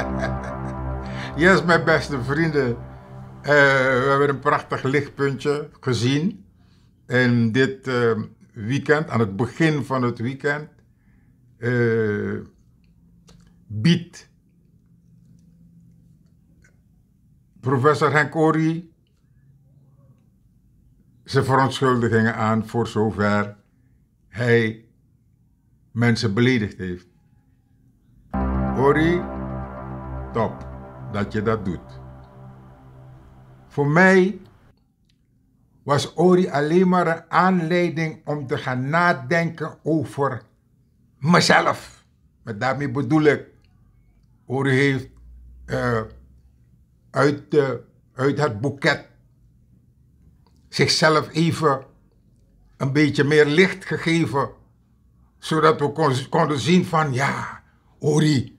yes, mijn beste vrienden. Eh, we hebben een prachtig lichtpuntje gezien. in dit ehm, weekend, aan het begin van het weekend, uh, eh, biedt professor Henk Ori zijn verontschuldigingen aan voor zover hij mensen beledigd heeft. Ori top dat je dat doet. Voor mij was Ori alleen maar een aanleiding om te gaan nadenken over mezelf. Met daarmee bedoel ik, Ori heeft eh, uit, uh, uit het boeket zichzelf even een beetje meer licht gegeven, zodat we konden zien van ja, Ori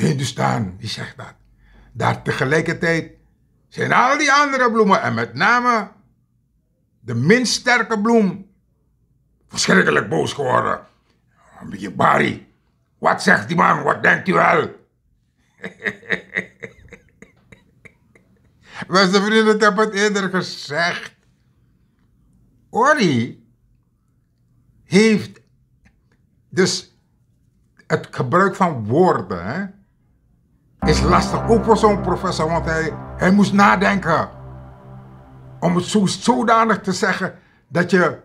de staan, die zegt dat. Daar tegelijkertijd zijn al die andere bloemen en met name de minst sterke bloem verschrikkelijk boos geworden. Een beetje bari. Wat zegt die man? Wat denkt u wel? Beste vrienden, ik heb het eerder gezegd. Ori heeft dus het gebruik van woorden. Hè? is lastig. Ook voor zo'n professor, want hij, hij moest nadenken. Om het zo, zodanig te zeggen dat je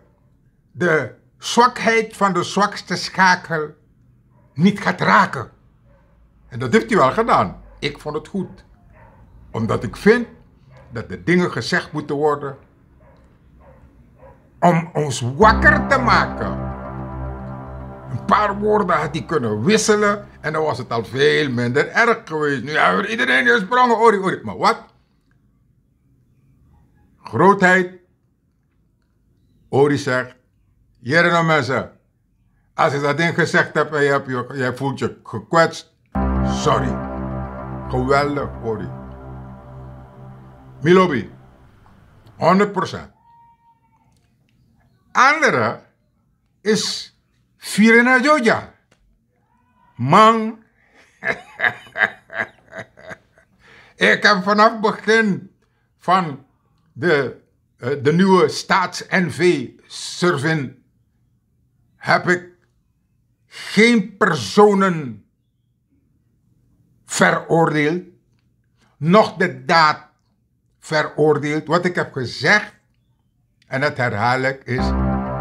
de zwakheid van de zwakste schakel niet gaat raken. En dat heeft hij wel gedaan. Ik vond het goed. Omdat ik vind dat de dingen gezegd moeten worden om ons wakker te maken. Een paar woorden had hij kunnen wisselen en dan was het al veel minder erg geweest. Nu hebben we iedereen gesprongen, ori, ori. Maar wat? Grootheid. Ori zegt, Jereno mensen, als je dat ding gezegd hebt en je, hebt je, je voelt je gekwetst, sorry. Geweldig, Ori. Milobi, 100%. Andere is naar Joja. Man, ik heb vanaf het begin van de, eh, de nieuwe staats-NV-servin heb ik geen personen veroordeeld, nog de daad veroordeeld. Wat ik heb gezegd, en dat herhaal ik, is: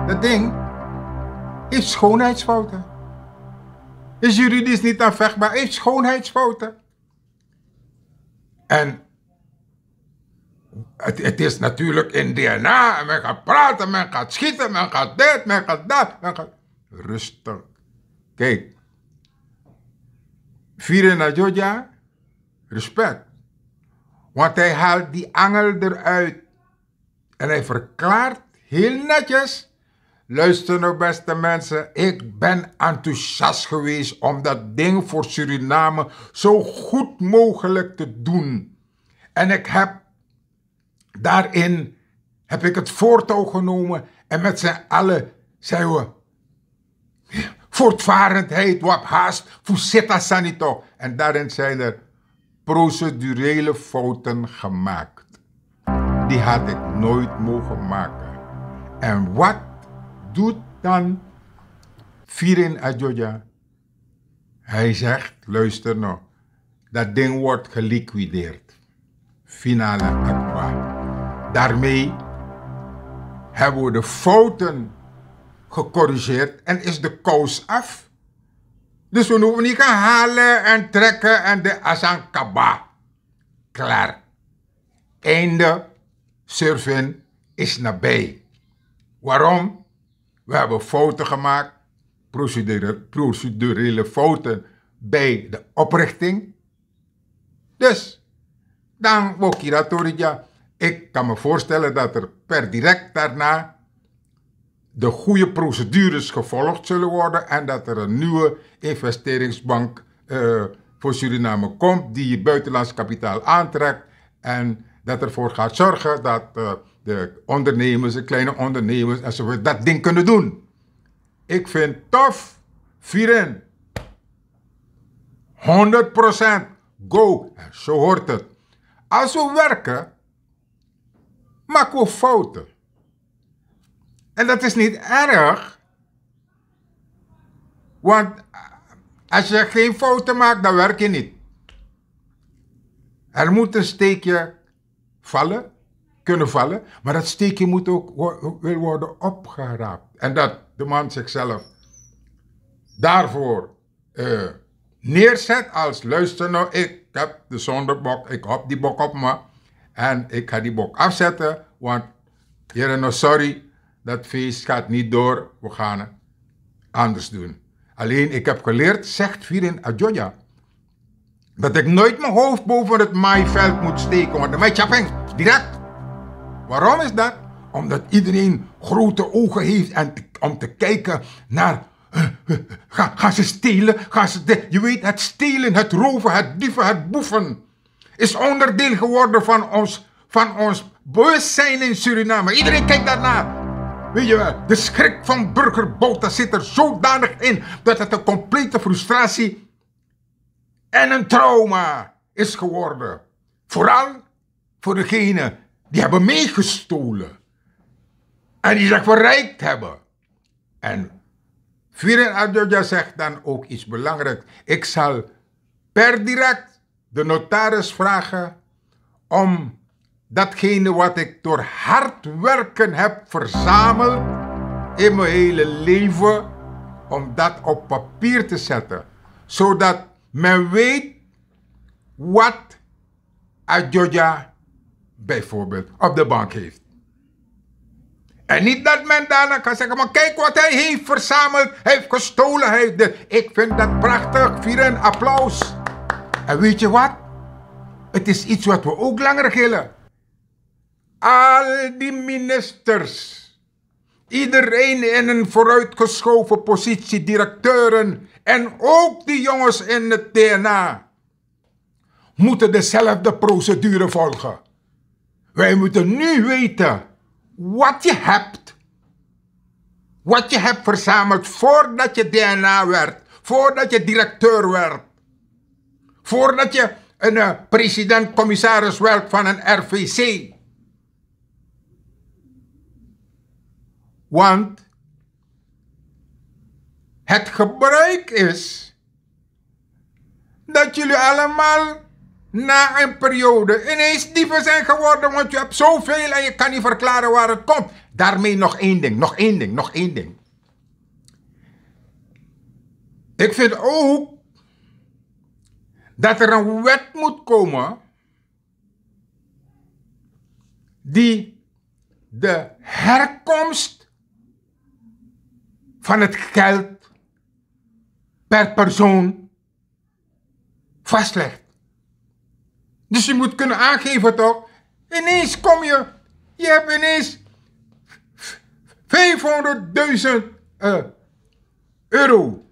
dat ding is schoonheidsfouten is juridisch niet aanvechtbaar, heeft schoonheidsfouten. En het, het, is natuurlijk in DNA, en men gaat praten, men gaat schieten, men gaat dit, men gaat dat, men gaat... Rustig. Kijk, vieren naar Georgia, respect. Want hij haalt die angel eruit. En hij verklaart heel netjes Luister nou, beste mensen. Ik ben enthousiast geweest om dat ding voor Suriname zo goed mogelijk te doen. En ik heb daarin heb ik het voortouw genomen en met z'n allen zijn we voortvarendheid, wat haast, niet sanito. En daarin zijn er procedurele fouten gemaakt. Die had ik nooit mogen maken. En wat doet dan viren Adjoja. Hij zegt, luister nou, dat ding wordt geliquideerd. Finale aqua. Daarmee hebben we de fouten gecorrigeerd en is de koos af. Dus we hoeven niet gaan halen en trekken en de asankaba. Klaar. Einde. Surfen is nabij. Waarom? We hebben fouten gemaakt, procedurele, procedurele fouten bij de oprichting. Dus, dan Wokiratorija, ik kan me voorstellen dat er per direct daarna de goede procedures gevolgd zullen worden en dat er een nieuwe investeringsbank eh, voor Suriname komt die buitenlands kapitaal aantrekt en dat ervoor gaat zorgen dat... Eh, de ondernemers, de kleine ondernemers enzovoort, dat ding kunnen doen. Ik vind tof, vieren. 100% go, zo hoort het. Als we werken, maken we fouten. En dat is niet erg, want als je geen fouten maakt, dan werk je niet. Er moet een steekje vallen kunnen vallen, maar dat steekje moet ook wil worden opgeraapt. En dat de man zichzelf daarvoor eh, neerzet als luister nou, ik heb de zondebok, ik hop die bok op me en ik ga die bok afzetten, want heren, nou sorry, dat feest gaat niet door, we gaan het anders doen. Alleen ik heb geleerd, zegt Virin Adjoja, dat ik nooit mijn hoofd boven het maaiveld moet steken, want de ben je direct Waarom is dat? Omdat iedereen grote ogen heeft en om te kijken naar. Eh, eh, ga, gaan ze stelen? Gaan ze je weet, het stelen, het roven, het dieven, het boeven is onderdeel geworden van ons, van ons bewustzijn in Suriname. Iedereen kijkt daarnaar. Weet je wel, de schrik van burger Bota zit er zodanig in dat het een complete frustratie en een trauma is geworden. Vooral voor degenen die hebben meegestolen. En die zich verrijkt hebben. En Vieren Adjoja zegt dan ook iets belangrijks. Ik zal per direct de notaris vragen om datgene wat ik door hard werken heb verzameld in mijn hele leven, om dat op papier te zetten. Zodat men weet wat Adjoja bijvoorbeeld op de bank heeft. En niet dat men daarna kan zeggen, maar kijk wat hij heeft verzameld, hij heeft gestolen, hij heeft Ik vind dat prachtig, vier een applaus. En weet je wat? Het is iets wat we ook langer gillen. Al die ministers, iedereen in een vooruitgeschoven positie, directeuren en ook die jongens in het DNA, moeten dezelfde procedure volgen. Wij moeten nu weten wat je hebt. Wat je hebt verzameld voordat je DNA werd. Voordat je directeur werd. Voordat je een eh, president-commissaris werd van een RVC. Want het gebruik is dat jullie allemaal na een periode ineens dieven zijn geworden, want je hebt zoveel en je kan niet verklaren waar het komt. Daarmee nog één ding, nog één ding, nog één ding. Ik vind ook dat er een wet moet komen die de herkomst van het geld per persoon vastlegt. Dus je moet kunnen aangeven toch? Ineens kom je, je hebt ineens 500.000 eh, euro.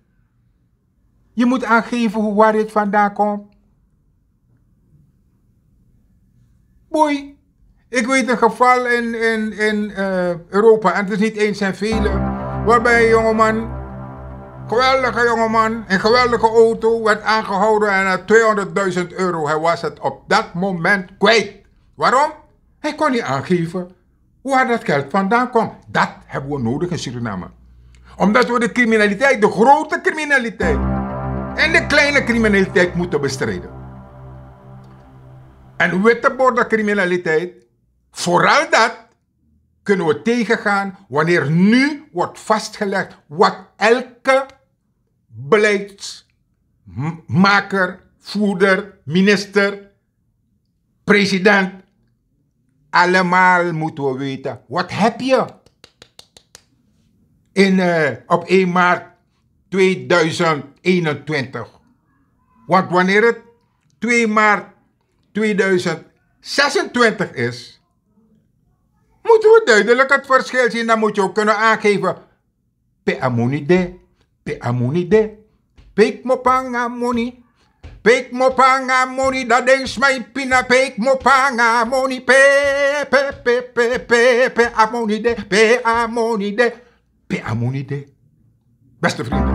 Je moet aangeven hoe, waar dit vandaan komt. Boei. Ik weet een geval in, in, in eh, Europa, en het is niet eens zijn vele, waarbij een jongeman Geweldige jongeman, een geweldige auto, werd aangehouden en 200.000 euro. Hij was het op dat moment kwijt. Waarom? Hij kon niet aangeven waar dat geld vandaan kwam. Dat hebben we nodig in Suriname. Omdat we de criminaliteit, de grote criminaliteit en de kleine criminaliteit moeten bestrijden. En witte criminaliteit, vooral dat, kunnen we tegengaan wanneer nu wordt vastgelegd wat elke beleidsmaker, voerder, minister, president, allemaal moeten we weten. Wat heb je in, eh, op 1 maart 2021? Want wanneer het 2 maart 2026 is, moeten we duidelijk het verschil zien. Dan moet je ook kunnen aangeven. Pe amonide, pe de. Peek mopanga moni. Peek mopanga moni, dat is mijn pina. Peek mopanga moni. Pe, pe, pe, pe, pe, pe moni pe pea Pe de. Beste vrienden.